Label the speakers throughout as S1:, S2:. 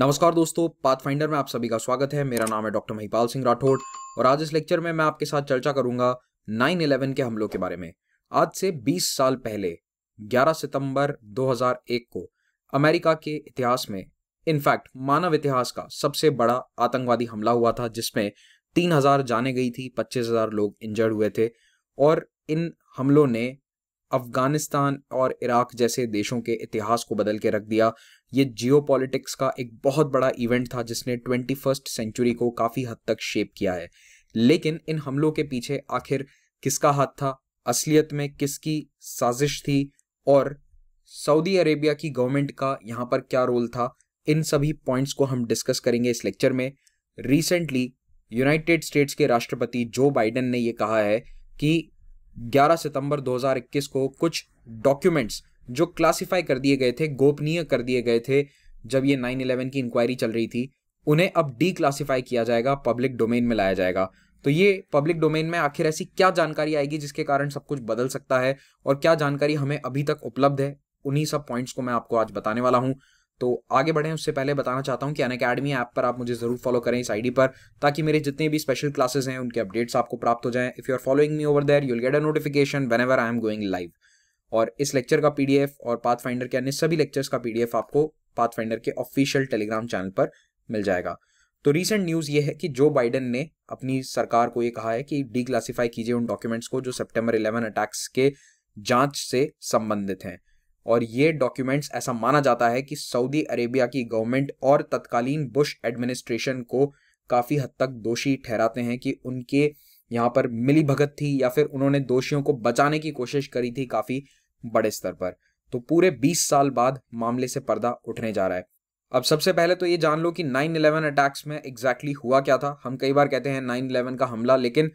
S1: नमस्कार दोस्तों पाथफाइंडर में आप सभी का स्वागत है मेरा नाम है डॉक्टर महिपाल सिंह राठौड़ और आज इस लेक्चर में मैं आपके साथ चर्चा करूंगा 9/11 के हमलों के बारे में आज से 20 साल पहले 11 सितंबर 2001 को अमेरिका के इतिहास में इनफैक्ट मानव इतिहास का सबसे बड़ा आतंकवादी हमला हुआ था जिसमें तीन हजार जाने गई थी पच्चीस हजार लोग इंजर्ड हुए थे और इन हमलों ने अफगानिस्तान और इराक जैसे देशों के इतिहास को बदल के रख दिया ये जियो का एक बहुत बड़ा इवेंट था जिसने ट्वेंटी फर्स्ट सेंचुरी को काफ़ी हद तक शेप किया है लेकिन इन हमलों के पीछे आखिर किसका हाथ था असलियत में किसकी साजिश थी और सऊदी अरेबिया की गवर्नमेंट का यहाँ पर क्या रोल था इन सभी पॉइंट्स को हम डिस्कस करेंगे इस लेक्चर में रिसेंटली यूनाइटेड स्टेट्स के राष्ट्रपति जो बाइडेन ने यह कहा है कि 11 सितंबर 2021 को कुछ डॉक्यूमेंट्स जो क्लासीफाई कर दिए गए थे गोपनीय कर दिए गए थे जब ये नाइन इलेवन की इंक्वायरी चल रही थी उन्हें अब डी क्लासीफाई किया जाएगा पब्लिक डोमेन में लाया जाएगा तो ये पब्लिक डोमेन में आखिर ऐसी क्या जानकारी आएगी जिसके कारण सब कुछ बदल सकता है और क्या जानकारी हमें अभी तक उपलब्ध है उन्हीं सब पॉइंट्स को मैं आपको आज बताने वाला हूँ तो आगे बढ़े उससे पहले बताना चाहता हूं कि अन अकेडमी ऐप पर आप मुझे ज़रूर फॉलो करें इस आईडी पर ताकि मेरे जितने भी स्पेशल क्लासेस हैं उनके अपडेट्स आपको प्राप्त हो जाएं if you are following me over there you'll get a notification when I am going live और इस लेक्चर का पीडीएफ और पाथ फाइंडर के अन्य सभी लेक्चर्स का पीडीएफ आपको पाथ फाइंडर के ऑफिशियल टेलीग्राम चैनल पर मिल जाएगा तो रीसेंट न्यूज़ ये है कि जो बाइडेन ने अपनी सरकार को ये कहा है कि डी क्लासीफाई कीजिए उन डॉक्यूमेंट्स को जो सेप्टेम्बर इलेवन अटैक्स के जांच से संबंधित हैं और ये डॉक्यूमेंट्स ऐसा माना जाता है कि सऊदी अरेबिया की गवर्नमेंट और तत्कालीन बुश एडमिनिस्ट्रेशन को काफ़ी हद तक दोषी ठहराते हैं कि उनके यहाँ पर मिली भगत थी या फिर उन्होंने दोषियों को बचाने की कोशिश करी थी काफी बड़े स्तर पर तो पूरे 20 साल बाद मामले से पर्दा उठने जा रहा है अब सबसे पहले तो ये जान लो कि 9/11 अटैक्स में एग्जैक्टली exactly हुआ क्या था हम कई बार कहते हैं 9/11 का हमला लेकिन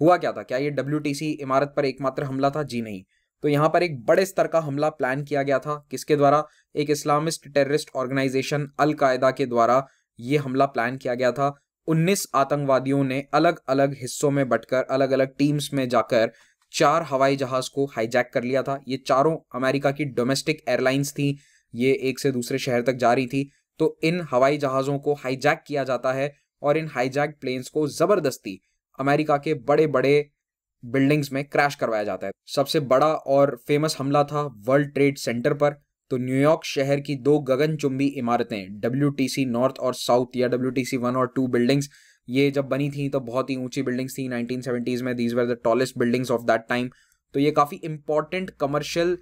S1: हुआ क्या था क्या ये डब्ल्यू इमारत पर एकमात्र हमला था जी नहीं तो यहाँ पर एक बड़े स्तर का हमला प्लान किया गया था किसके द्वारा एक इस्लामिस्ट टेररिस्ट ऑर्गेनाइजेशन अलकायदा के द्वारा ये हमला प्लान किया गया था 19 आतंकवादियों ने अलग अलग हिस्सों में बटकर अलग अलग टीम्स में जाकर चार हवाई जहाज को हाईजैक कर लिया था ये चारों अमेरिका की डोमेस्टिक एयरलाइंस थी ये एक से दूसरे शहर तक जा रही थी तो इन हवाई जहाज़ों को हाईजैक किया जाता है और इन हाईजैक प्लेन्स को ज़बरदस्ती अमेरिका के बड़े बड़े बिल्डिंग्स में क्रैश करवाया जाता है सबसे बड़ा और फेमस हमला था वर्ल्ड ट्रेड सेंटर पर तो न्यूयॉर्क शहर की दो गगनचुंबी इमारतें डब्ल्यू नॉर्थ और साउथ या डब्ल्यू टी वन और टू बिल्डिंग्स ये जब बनी थी तो बहुत ही ऊंची बिल्डिंग्स थी सेवेंटीज में these were the tallest buildings of that time तो ये काफ़ी इंपॉर्टेंट कमर्शियल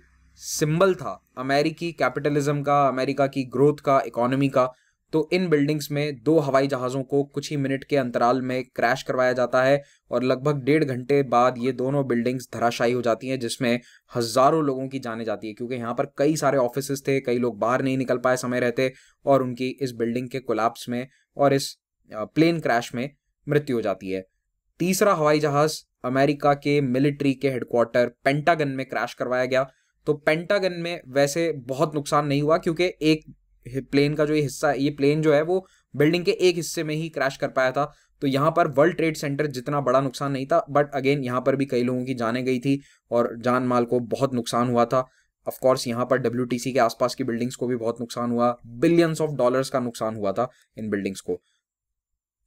S1: सिंबल था अमेरिकी कैपिटलिज्म का अमेरिका की ग्रोथ का इकोनॉमी का तो इन बिल्डिंग्स में दो हवाई जहाज़ों को कुछ ही मिनट के अंतराल में क्रैश करवाया जाता है और लगभग डेढ़ घंटे बाद ये दोनों बिल्डिंग्स धराशायी हो जाती हैं जिसमें हज़ारों लोगों की जाने जाती है क्योंकि यहाँ पर कई सारे ऑफिस थे कई लोग बाहर नहीं निकल पाए समय रहते और उनकी इस बिल्डिंग के कोलाप्स में और इस प्लेन क्रैश में मृत्यु हो जाती है तीसरा हवाई जहाज़ अमेरिका के मिलिट्री के हेडक्वार्टर पेंटागन में क्रैश करवाया गया तो पेंटागन में वैसे बहुत नुकसान नहीं हुआ क्योंकि एक प्लेन का जो ये हिस्सा ये प्लेन जो है वो बिल्डिंग के एक हिस्से में ही क्रैश कर पाया था तो यहाँ पर वर्ल्ड ट्रेड सेंटर जितना बड़ा नुकसान नहीं था बट अगेन यहाँ पर भी कई लोगों की जाने गई थी और जान माल को बहुत नुकसान हुआ था ऑफकोर्स यहाँ पर डब्ल्यू के आसपास की बिल्डिंग्स को भी बहुत नुकसान हुआ बिलियंस ऑफ डॉलर्स का नुकसान हुआ था इन बिल्डिंग्स को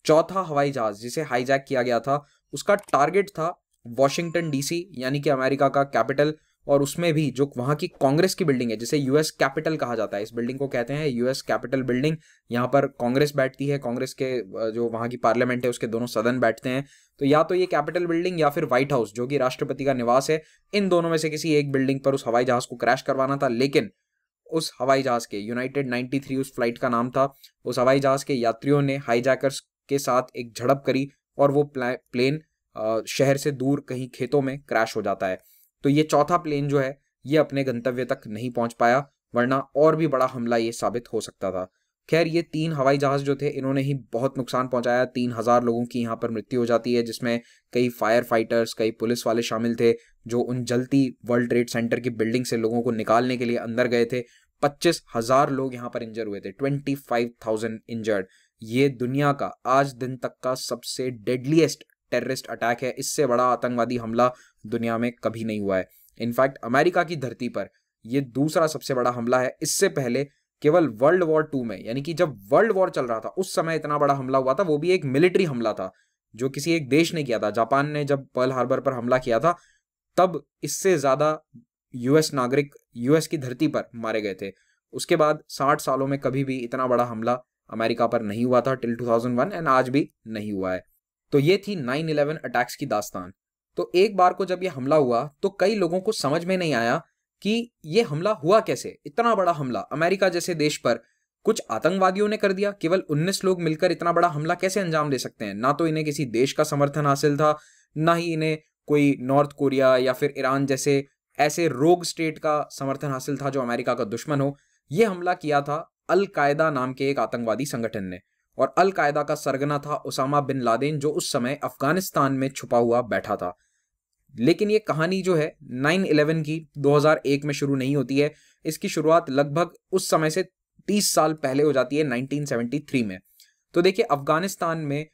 S1: चौथा हवाई जहाज जिसे हाईजैक किया गया था उसका टारगेट था वॉशिंगटन डीसी यानी कि अमेरिका का कैपिटल और उसमें भी जो वहाँ की कांग्रेस की बिल्डिंग है जिसे यूएस कैपिटल कहा जाता है इस बिल्डिंग को कहते हैं यूएस कैपिटल बिल्डिंग यहाँ पर कांग्रेस बैठती है कांग्रेस के जो वहाँ की पार्लियामेंट है उसके दोनों सदन बैठते हैं तो या तो ये कैपिटल बिल्डिंग या फिर व्हाइट हाउस जो कि राष्ट्रपति का निवास है इन दोनों में से किसी एक बिल्डिंग पर उस हवाई जहाज को क्रैश करवाना था लेकिन उस हवाई जहाज के यूनाइटेड 93 उस फ्लाइट का नाम था उस हवाई जहाज के यात्रियों ने हाईजैकर्स के साथ एक झड़प करी और वो प्लेन शहर से दूर कहीं खेतों में क्रैश हो जाता है तो ये चौथा प्लेन जो है ये अपने गंतव्य तक नहीं पहुंच पाया वरना और भी बड़ा हमला ये साबित हो सकता था खैर ये तीन हवाई जहाज जो थे इन्होंने ही बहुत नुकसान पहुंचाया तीन हजार लोगों की यहाँ पर मृत्यु हो जाती है जिसमें कई फायर फाइटर्स कई पुलिस वाले शामिल थे जो उन जलती वर्ल्ड ट्रेड सेंटर की बिल्डिंग से लोगों को निकालने के लिए अंदर गए थे पच्चीस हजार लोग यहाँ पर इंजर हुए थे ट्वेंटी फाइव थाउजेंड इंजर्ड ये दुनिया का आज दिन तक का सबसे डेडलीस्ट टेररिस्ट अटैक है इससे बड़ा आतंकवादी हमला दुनिया में कभी नहीं हुआ है इनफैक्ट अमेरिका की धरती पर यह दूसरा सबसे बड़ा हमला है इससे पहले केवल वर्ल्ड वॉर टू में यानी कि जब वर्ल्ड वॉर चल रहा था उस समय इतना बड़ा हमला हुआ था वो भी एक मिलिट्री हमला था जो किसी एक देश ने किया था जापान ने जब पर्ल हार्बर पर हमला किया था तब इससे ज्यादा यूएस नागरिक यूएस की धरती पर मारे गए थे उसके बाद साठ सालों में कभी भी इतना बड़ा हमला अमेरिका पर नहीं हुआ था टिल 2001 एंड आज भी नहीं हुआ है तो ये थी 9/11 अटैक्स की दास्तान तो एक बार को जब ये हमला हुआ तो कई लोगों को समझ में नहीं आया कि ये हमला हुआ कैसे इतना बड़ा हमला अमेरिका जैसे देश पर कुछ आतंकवादियों ने कर दिया केवल 19 लोग मिलकर इतना बड़ा हमला कैसे अंजाम दे सकते हैं ना तो इन्हें किसी देश का समर्थन हासिल था ना ही इन्हें कोई नॉर्थ कोरिया या फिर ईरान जैसे ऐसे रोग स्टेट का समर्थन हासिल था जो अमेरिका का दुश्मन हो यह हमला किया था अलकायदा नाम के एक आतंकवादी संगठन ने और अलकायदा का सरगना था उसामा बिन लादेन जो उस समय अफगानिस्तान में छुपा हुआ बैठा था लेकिन ये कहानी जो है 9/11 की 2001 में शुरू नहीं होती है इसकी शुरुआत लगभग उस समय से 30 साल पहले हो जाती है 1973 में तो देखिए अफगानिस्तान में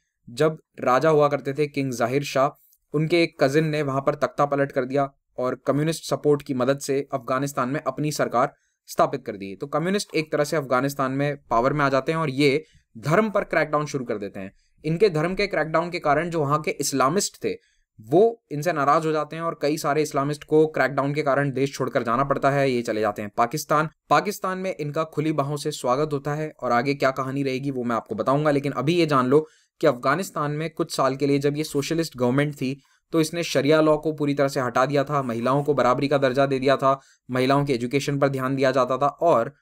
S1: जब राजा हुआ करते थे किंग जाहिर शाह उनके एक कज़िन ने वहां पर तख्ता पलट कर दिया और कम्युनिस्ट सपोर्ट की मदद से अफगानिस्तान में अपनी सरकार स्थापित कर दी तो कम्युनिस्ट एक तरह से अफगानिस्तान में पावर में आ जाते हैं और ये धर्म पर क्रैकडाउन शुरू कर देते हैं इनके धर्म के क्रैकडाउन के कारण जो वहां के इस्लामिस्ट थे वो इनसे नाराज हो जाते हैं और कई सारे इस्लामिस्ट को क्रैकडाउन के कारण देश छोड़कर जाना पड़ता है ये चले जाते हैं पाकिस्तान पाकिस्तान में इनका खुली बाहों से स्वागत होता है और आगे क्या कहानी रहेगी वो मैं आपको बताऊंगा लेकिन अभी ये जान लो कि अफगानिस्तान में कुछ साल के लिए जब ये सोशलिस्ट गवर्नमेंट थी तो इसने शरिया लॉ को पूरी तरह से हटा दिया था महिलाओं को बराबरी का दर्जा दे दिया था महिलाओं के एजुकेशन पर ध्यान दिया जाता था और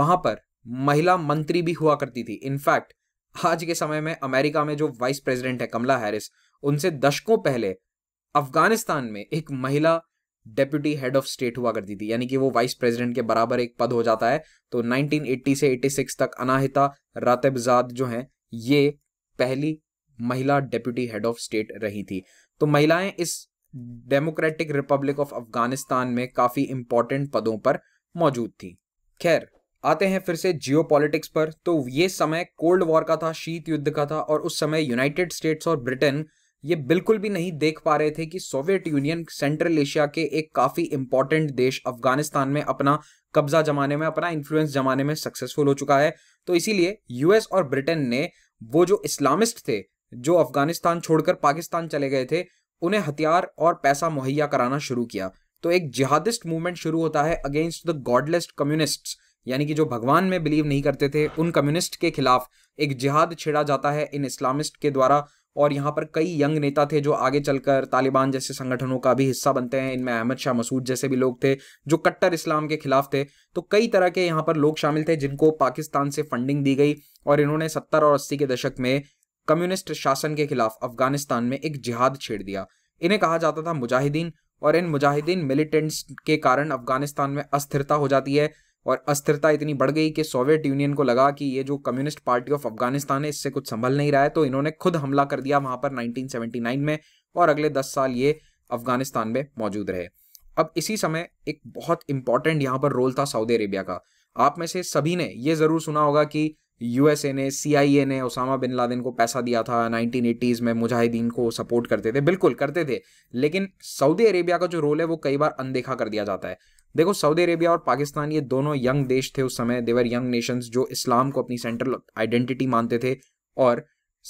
S1: वहां पर महिला मंत्री भी हुआ करती थी इनफैक्ट आज के समय में अमेरिका में जो वाइस प्रेसिडेंट है कमला हैरिस उनसे दशकों पहले अफगानिस्तान में एक महिला डेप्यूटी हेड ऑफ स्टेट हुआ करती थी यानी कि वो वाइस प्रेसिडेंट के बराबर एक पद हो जाता है तो 1980 से 86 तक अनाहिता रातबजाद जो हैं ये पहली महिला डेप्यूटी हेड ऑफ स्टेट रही थी तो महिलाएं इस डेमोक्रेटिक रिपब्लिक ऑफ अफगानिस्तान में काफ़ी इंपॉर्टेंट पदों पर मौजूद थी खैर आते हैं फिर से जियो पर तो ये समय कोल्ड वॉर का था शीत युद्ध का था और उस समय यूनाइटेड स्टेट्स और ब्रिटेन ये बिल्कुल भी नहीं देख पा रहे थे कि सोवियत यूनियन सेंट्रल एशिया के एक काफ़ी इंपॉर्टेंट देश अफगानिस्तान में अपना कब्जा जमाने में अपना इन्फ्लुएंस जमाने में सक्सेसफुल हो चुका है तो इसीलिए यूएस और ब्रिटेन ने वो जो इस्लामिस्ट थे जो अफगानिस्तान छोड़कर पाकिस्तान चले गए थे उन्हें हथियार और पैसा मुहैया कराना शुरू किया तो एक जिहादिस्ट मूवमेंट शुरू होता है अगेंस्ट द गॉडलेस्ट कम्युनिस्ट्स यानी कि जो भगवान में बिलीव नहीं करते थे उन कम्युनिस्ट के खिलाफ एक जिहाद छेड़ा जाता है इन इस्लामिस्ट के द्वारा और यहाँ पर कई यंग नेता थे जो आगे चलकर तालिबान जैसे संगठनों का भी हिस्सा बनते हैं इनमें अहमद शाह मसूद जैसे भी लोग थे जो कट्टर इस्लाम के खिलाफ थे तो कई तरह के यहाँ पर लोग शामिल थे जिनको पाकिस्तान से फंडिंग दी गई और इन्होंने सत्तर और अस्सी के दशक में कम्युनिस्ट शासन के खिलाफ अफगानिस्तान में एक जिहाद छेड़ दिया इन्हें कहा जाता था मुजाहिदीन और इन मुजाहिदीन मिलिटेंट्स के कारण अफगानिस्तान में अस्थिरता हो जाती है और अस्थिरता इतनी बढ़ गई कि सोवियत यूनियन को लगा कि ये जो कम्युनिस्ट पार्टी ऑफ अफगानिस्तान है इससे कुछ संभल नहीं रहा है तो इन्होंने खुद हमला कर दिया वहां पर 1979 में और अगले 10 साल ये अफगानिस्तान में मौजूद रहे अब इसी समय एक बहुत इंपॉर्टेंट यहाँ पर रोल था सऊदी अरेबिया का आप में से सभी ने ये ज़रूर सुना होगा कि यूएसए ने ए ने ओसामा बिन लादेन को पैसा दिया था एटीज में मुजाहिदीन को सपोर्ट करते थे बिल्कुल करते थे लेकिन सऊदी अरेबिया का जो रोल है वो कई बार अनदेखा कर दिया जाता है देखो सऊदी अरेबिया और पाकिस्तान ये दोनों यंग देश थे उस समय देवर यंग नेशंस जो इस्लाम को अपनी सेंट्रल आइडेंटिटी मानते थे और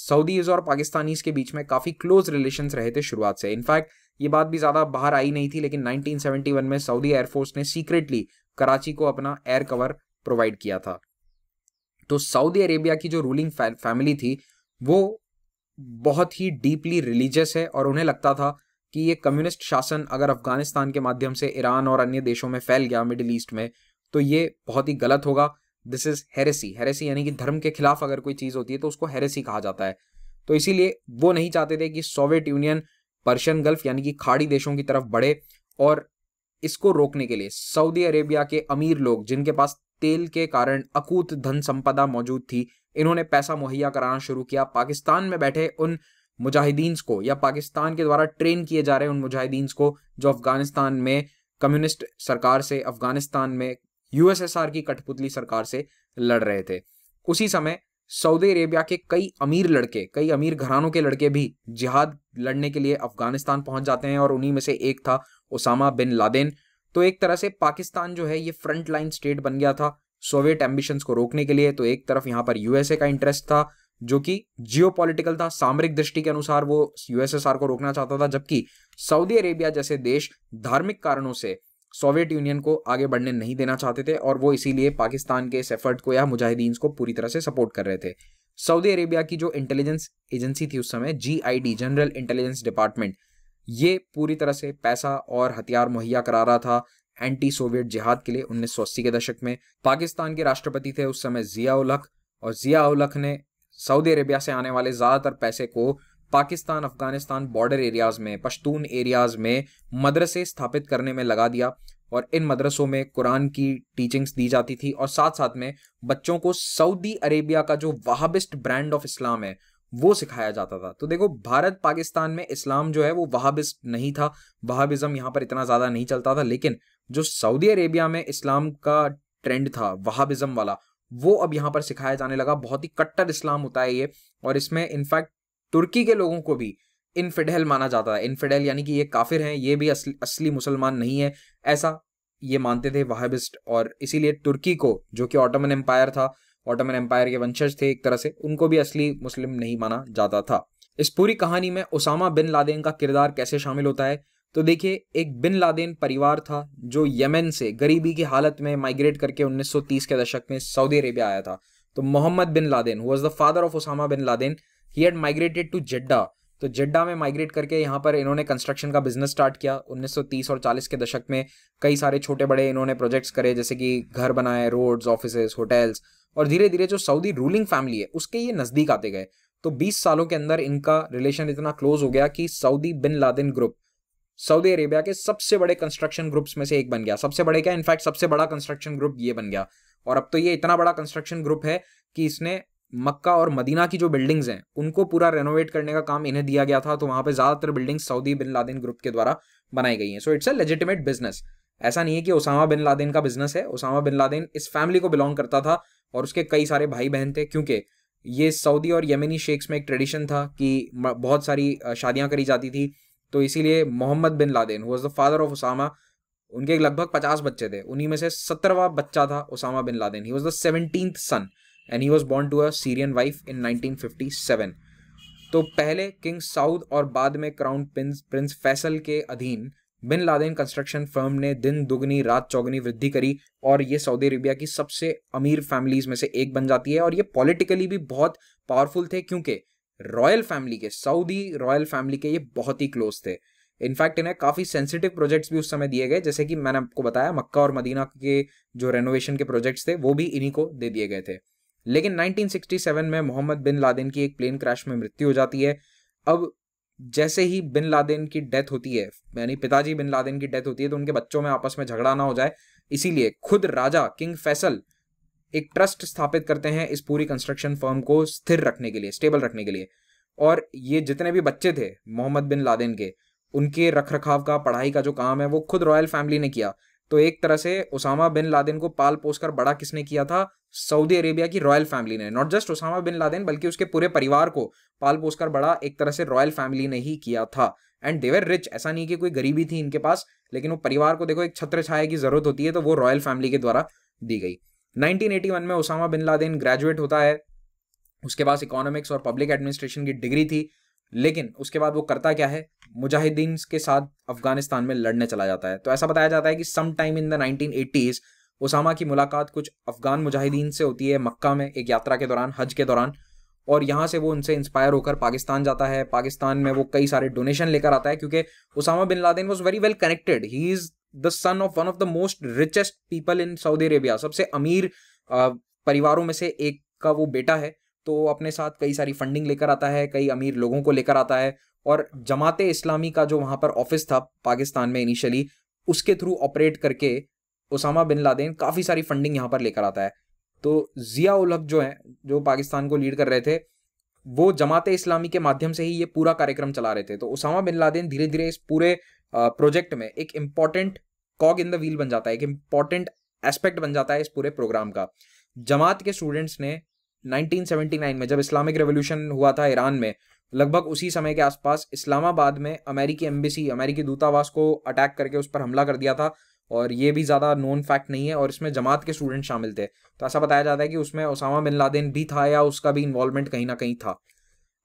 S1: सऊदीज और पाकिस्तानीज के बीच में काफ़ी क्लोज रिलेशन रहे थे शुरुआत से इनफैक्ट ये बात भी ज़्यादा बाहर आई नहीं थी लेकिन 1971 में सऊदी एयरफोर्स ने सीक्रेटली कराची को अपना एयर कवर प्रोवाइड किया था तो सऊदी अरेबिया की जो रूलिंग फैमिली थी वो बहुत ही डीपली रिलीजियस है और उन्हें लगता था कि ये कम्युनिस्ट शासन अगर अफगानिस्तान के माध्यम से ईरान और अन्य देशों में फैल गया मिडिल ईस्ट में तो ये बहुत ही गलत होगा दिस इज हेरेसी हेरेसी यानी कि धर्म के खिलाफ अगर कोई चीज़ होती है तो उसको हेरेसी कहा जाता है तो इसीलिए वो नहीं चाहते थे कि सोवियत यूनियन पर्शियन गल्फ यानी कि खाड़ी देशों की तरफ बढ़े और इसको रोकने के लिए सऊदी अरेबिया के अमीर लोग जिनके पास तेल के कारण अकूत धन संपदा मौजूद थी इन्होंने पैसा मुहैया कराना शुरू किया पाकिस्तान में बैठे उन मुजाहिदीन्स को या पाकिस्तान के द्वारा ट्रेन किए जा रहे उन मुजाहिदीन्स को जो अफगानिस्तान में कम्युनिस्ट सरकार से अफगानिस्तान में यूएसएसआर की कठपुतली सरकार से लड़ रहे थे उसी समय सऊदी अरेबिया के कई अमीर लड़के कई अमीर घरानों के लड़के भी जिहाद लड़ने के लिए अफगानिस्तान पहुंच जाते हैं और उन्हीं में से एक था ओसामा बिन लादेन तो एक तरह से पाकिस्तान जो है ये फ्रंट लाइन स्टेट बन गया था सोवियत एम्बिशंस को रोकने के लिए तो एक तरफ यहाँ पर यूएसए का इंटरेस्ट था जो कि जियो था सामरिक दृष्टि के अनुसार वो यूएसएसआर को रोकना चाहता था जबकि सऊदी अरेबिया जैसे देश धार्मिक कारणों से सोवियत यूनियन को आगे बढ़ने नहीं देना चाहते थे और वो इसीलिए पाकिस्तान के इस एफर्ट को या मुजाहिदीन को पूरी तरह से सपोर्ट कर रहे थे सऊदी अरेबिया की जो इंटेलिजेंस एजेंसी थी उस समय जी जनरल इंटेलिजेंस डिपार्टमेंट ये पूरी तरह से पैसा और हथियार मुहैया करा रहा था एंटी सोवियत जिहाद के लिए उन्नीस के दशक में पाकिस्तान के राष्ट्रपति थे उस समय जिया उलख और जिया उलख ने सऊदी अरेबिया से आने वाले ज़्यादातर पैसे को पाकिस्तान अफगानिस्तान बॉर्डर एरियाज़ में पश्तून एरियाज़ में मदरसे स्थापित करने में लगा दिया और इन मदरसों में कुरान की टीचिंग्स दी जाती थी और साथ साथ में बच्चों को सऊदी अरेबिया का जो वहाबिस्ट ब्रांड ऑफ इस्लाम है वो सिखाया जाता था तो देखो भारत पाकिस्तान में इस्लाम जो है वो वहाबिस्ट नहीं था वहाबिज़म यहाँ पर इतना ज़्यादा नहीं चलता था लेकिन जो सऊदी अरेबिया में इस्लाम का ट्रेंड था वहाबिज़म वाला वो अब यहाँ पर सिखाया जाने लगा बहुत ही कट्टर इस्लाम होता है ये और इसमें इनफैक्ट तुर्की के लोगों को भी इनफिडेल माना जाता है इनफिडेल यानी कि ये काफिर हैं ये भी असली असली मुसलमान नहीं है ऐसा ये मानते थे वाहबिस्ट और इसीलिए तुर्की को जो कि ऑटोमन एम्पायर था ऑटोमन एम्पायर के वंशज थे एक तरह से उनको भी असली मुस्लिम नहीं माना जाता था इस पूरी कहानी में उसामा बिन लादेन का किरदार कैसे शामिल होता है तो देखिए एक बिन लादेन परिवार था जो यमन से गरीबी की हालत में माइग्रेट करके 1930 के दशक में सऊदी अरेबिया आया था तो Mohammed bin Laden was the father of Osama bin Laden he had migrated to Jeddah तो जेड्डा में माइग्रेट करके यहाँ पर इन्होंने कंस्ट्रक्शन का बिजनेस स्टार्ट किया 1930 और 40 के दशक में कई सारे छोटे बड़े इन्होंने प्रोजेक्ट्स करे जैसे कि घर बनाए रोड्स ऑफिस होटल्स और धीरे धीरे जो सऊदी रूलिंग फैमिली है उसके ये नज़दीक आते गए तो 20 सालों के अंदर इनका रिलेशन इतना क्लोज हो गया कि Saudi bin Laden group Saudi Arabia के सबसे बड़े कंस्ट्रक्शन ग्रुप्स में से एक बन गया सबसे बड़े क्या इनफैक्ट सबसे बड़ा कंस्ट्रक्शन ग्रुप ये बन गया और अब तो ये इतना बड़ा कंस्ट्रक्शन ग्रुप है कि इसने मक्का और मदीना की जो बिल्डिंग्स हैं उनको पूरा रेनोवेट करने का काम इन्हें दिया गया था तो वहां पे ज़्यादातर buildings Saudi bin Laden group के द्वारा बनाई गई हैं so it's a legitimate business ऐसा नहीं है कि ओसामा बिन लादेन का बिजनेस है ओसामा बिन लादेन इस फैमिली को बिलोंग करता था और उसके कई सारे भाई बहन थे क्योंकि ये सऊदी और यमिनी शेख्स में एक ट्रेडिशन था कि बहुत सारी शादियां करी जाती थी तो इसीलिए Mohammed bin Laden was the father of Osama उनके लगभग पचास बच्चे थे उन्हीं में से सत्रहवा बच्चा था Osama bin Laden he was the seventeen son and he was born to a Syrian wife in nineteen fifty seven तो पहले किंग साउद और बाद में क्राउन प्रिंस प्रिंस फैसल के अधीन बिन लादेन कंस्ट्रक्शन फर्म ने दिन दुगनी रात चौगनी वृद्धि करी और ये सऊदी अरेबिया की सबसे अमीर फैमिलीज में से एक बन जाती है और ये पॉलिटिकली भी बहुत पावरफुल थे क्योंकि रॉयल फैमिली के सऊदी रॉयल फैमिली के ये बहुत ही क्लोज थे इनफैक्ट इन्हें काफ़ी सेंसिटिव प्रोजेक्ट्स भी उस समय दिए गए जैसे कि मैंने आपको बताया मक्का और मदीना के जो रेनोवेशन के प्रोजेक्ट्स थे वो भी इन्हीं को दे दिए गए थे लेकिन 1967 में मोहम्मद बिन लादेन की एक प्लेन क्रैश में मृत्यु हो जाती है अब जैसे ही बिन लादेन की डेथ होती है यानी पिताजी बिन लादेन की डेथ होती है तो उनके बच्चों में आपस में झगड़ा ना हो जाए इसीलिए खुद राजा किंग फैसल एक ट्रस्ट स्थापित करते हैं इस पूरी कंस्ट्रक्शन फर्म को स्थिर रखने के लिए स्टेबल रखने के लिए और ये जितने भी बच्चे थे मोहम्मद बिन लादेन के उनके रख रखाव का पढ़ाई का जो काम है वो खुद रॉयल फैमिली ने किया तो एक तरह से ओसामा बिन लादेन को पाल पोस कर बड़ा किसने किया था सऊदी अरेबिया की रॉयल फैमिली ने not just Osama bin Laden बल्कि उसके पूरे परिवार को पाल पोस कर बड़ा एक तरह से रॉयल फैमिली ने ही किया था एंड देवर रिच ऐसा नहीं कि कोई गरीबी थी इनके पास लेकिन वो परिवार को देखो एक छत्र छाया की जरूरत होती है तो वो रॉयल फैमिली के द्वारा दी गई 1981 में ओसामा बिन लादेन ग्रेजुएट होता है उसके पास इकोनॉमिक्स और पब्लिक एडमिनिस्ट्रेशन की डिग्री थी लेकिन उसके बाद वो करता क्या है मुजाहिदीन के साथ अफगानिस्तान में लड़ने चला जाता है तो ऐसा बताया जाता है कि some time in the nineteen eighties Osama की मुलाकात कुछ अफगान मुजाहिदीन से होती है मक्का में एक यात्रा के दौरान हज के दौरान और यहाँ से वो उनसे इंस्पायर होकर पाकिस्तान जाता है पाकिस्तान में वो कई सारे डोनेशन लेकर आता है क्योंकि Osama bin Laden was very well connected he is the son of one of the most richest people in Saudi Arabia सबसे अमीर परिवारों में से एक का वो बेटा है तो अपने साथ कई सारी फंडिंग लेकर आता है कई अमीर लोगों को लेकर आता है और जमात इस्लामी का जो वहाँ पर ऑफिस था पाकिस्तान में इनिशियली उसके थ्रू ऑपरेट करके उसामा बिन लादेन काफ़ी सारी फंडिंग यहाँ पर लेकर आता है तो जिया उल हक जो हैं जो पाकिस्तान को लीड कर रहे थे वो जमात इस्लामी के माध्यम से ही ये पूरा कार्यक्रम चला रहे थे तो उसामा बिन लादेन धीरे धीरे इस पूरे प्रोजेक्ट में एक important cog in the wheel बन जाता है एक इंपॉर्टेंट एस्पेक्ट बन जाता है इस पूरे प्रोग्राम का जमात के स्टूडेंट्स ने 1979 में जब इस्लामिक रेवोल्यूशन हुआ था ईरान में लगभग उसी समय के आसपास इस्लामाबाद में अमेरिकी एम्बेसी अमेरिकी दूतावास को अटैक करके उस पर हमला कर दिया था और ये भी ज़्यादा नोन फैक्ट नहीं है और इसमें जमात के स्टूडेंट शामिल थे तो ऐसा बताया जाता है कि उसमें ओसामा बिन लादेन भी था या उसका भी इन्वॉल्वमेंट कहीं ना कहीं था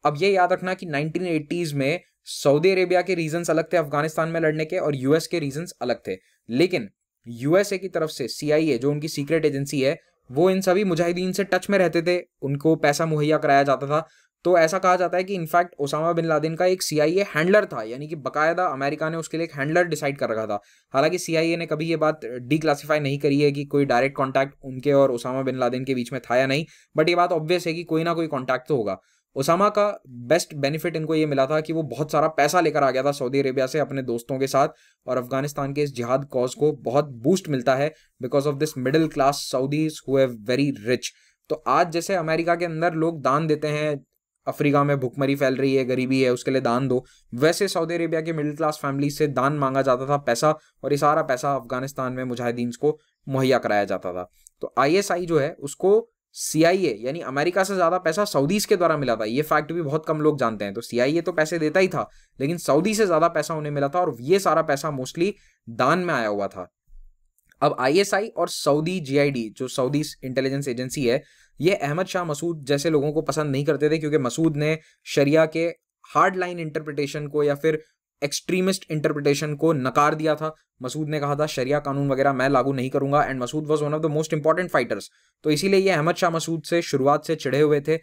S1: अब ये याद रखना कि नाइनटीन में सऊदी अरेबिया के रीजंस अलग थे अफगानिस्तान में लड़ने के और यूएस के रीजंस अलग थे लेकिन यूएसए की तरफ से सीआईए जो उनकी सीक्रेट एजेंसी है वो इन सभी मुजाहिदीन से टच में रहते थे उनको पैसा मुहैया कराया जाता था तो ऐसा कहा जाता है कि इनफैक्ट ओसामा बिन लादेन का एक सीआईए हैंडलर था यानी कि बकायदा अमेरिका ने उसके लिए एक हैंडलर डिसाइड कर रखा था हालांकि सीआईए ने कभी ये बात क्लासीफाई नहीं करी है कि कोई डायरेक्ट कॉन्टैक्ट उनके और ओसामा बिन लादेन के बीच में था या नहीं बट ये बात ऑब्वियस है कि कोई ना कोई कॉन्टैक्ट तो होगा ओसामा का बेस्ट बेनिफिट इनको ये मिला था कि वो बहुत सारा पैसा लेकर आ गया था सऊदी अरेबिया से अपने दोस्तों के साथ और अफगानिस्तान के इस जिहाद कॉज को बहुत बूस्ट मिलता है because of this middle class Saudis who have very rich तो आज जैसे अमेरिका के अंदर लोग दान देते हैं अफ्रीका में भुखमरी फैल रही है गरीबी है उसके लिए दान दो वैसे सऊदी अरेबिया के मिडिल क्लास फैमिली से दान मांगा जाता था पैसा और ये सारा पैसा अफगानिस्तान में मुजाहिदीन को मुहैया कराया जाता था तो आईएसआई जो है उसको सीआईए यानी अमेरिका से ज्यादा पैसा सऊदीज के द्वारा मिला था ये फैक्ट भी बहुत कम लोग जानते हैं तो सी तो पैसे देता ही था लेकिन सऊदी से ज्यादा पैसा उन्हें मिला था और ये सारा पैसा मोस्टली दान में आया हुआ था अब आईएसआई और सऊदी जीआईडी जो सऊदी इंटेलिजेंस एजेंसी है ये अहमद शाह मसूद जैसे लोगों को पसंद नहीं करते थे क्योंकि मसूद ने शरिया के हार्ड लाइन इंटरप्रिटेशन को या फिर एक्सट्रीमिस्ट इंटरप्रिटेशन को नकार दिया था मसूद ने कहा था शरिया कानून वगैरह मैं लागू नहीं करूंगा and Massoud was one of the most important fighters तो इसीलिए ये अहमद शाह मसूद से शुरुआत से चिढ़े हुए थे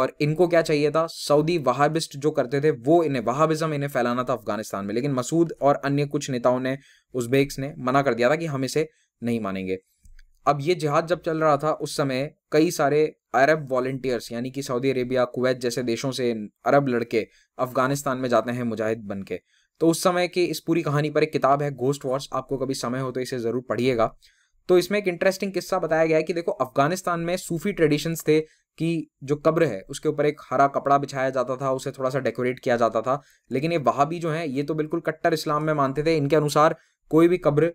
S1: और इनको क्या चाहिए था सऊदी वहाबिस्ट जो करते थे वो इन्हें वहाबिज्म इन्हें फैलाना था अफगानिस्तान में लेकिन मसूद और अन्य कुछ नेताओं ने उजबेक्स ने मना कर दिया था कि हम इसे नहीं मानेंगे अब ये जिहाद जब चल रहा था उस समय कई सारे अरब वॉल्टियर्स यानी कि सऊदी अरेबिया कुवैत जैसे देशों से अरब लड़के अफगानिस्तान में जाते हैं मुजाहिद बन के तो उस समय की इस पूरी कहानी पर एक किताब है गोस्ट वॉर्स आपको कभी समय हो तो इसे ज़रूर पढ़िएगा तो इसमें एक इंटरेस्टिंग किस्सा बताया गया है कि देखो अफगानिस्तान में सूफी ट्रेडिशंस थे कि जो कब्र है उसके ऊपर एक हरा कपड़ा बिछाया जाता था उसे थोड़ा सा डेकोरेट किया जाता था लेकिन ये भी जो है ये तो बिल्कुल कट्टर इस्लाम में मानते थे इनके अनुसार कोई भी कब्र